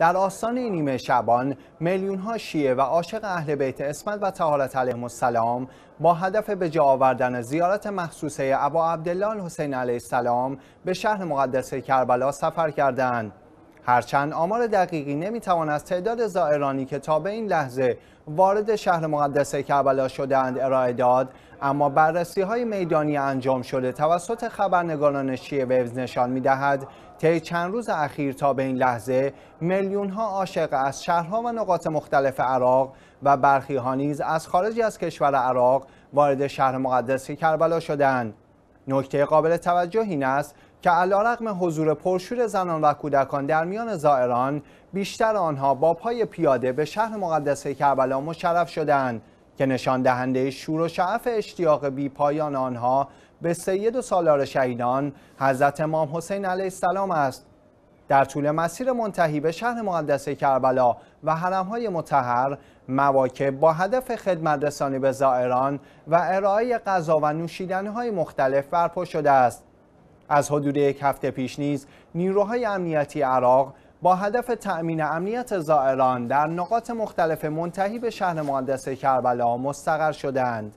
در آستان نیمه شبان میلیون ها شیعه و عاشق اهل بیت اسمت و تهارت علیهم السلام با هدف به جا آوردن زیارت مخصوصه ابا عبدالله حسین علیه السلام به شهر مقدس کربلا سفر کردند هرچند آمار دقیقی نمیتوان از تعداد زائرانی که تا به این لحظه وارد شهر مقدس کربلا شدهاند ارائه داد اما بررسی های میدانی انجام شده توسط خبرنگاران شیعه ویوز نشان میدهد طی چند روز اخیر تا به این لحظه میلیون ها عاشق از شهرها و نقاط مختلف عراق و برخی ها نیز از خارج از کشور عراق وارد شهر مقدس کربلا شدند نکته قابل توجه این است که رقم حضور پرشور زنان و کودکان در میان زائران بیشتر آنها با پای پیاده به شهر مقدسه کربلا مشرف شدند که نشان دهنده شور و شعف اشتیاق بی پایان آنها به سید و سالار شهیدان حضرت امام حسین علیه السلام است در طول مسیر منتهی به شهر مقدسه کربلا و حرمهای متحر مواکب با هدف خدمت رسانی به زائران و ارائه غذا و نوشیدنی های مختلف برپا شده است از حدود یک هفته پیش نیز نیروهای امنیتی عراق با هدف تأمین امنیت زائران در نقاط مختلف منتهی به شهر مقدس کربلا مستقر شدند.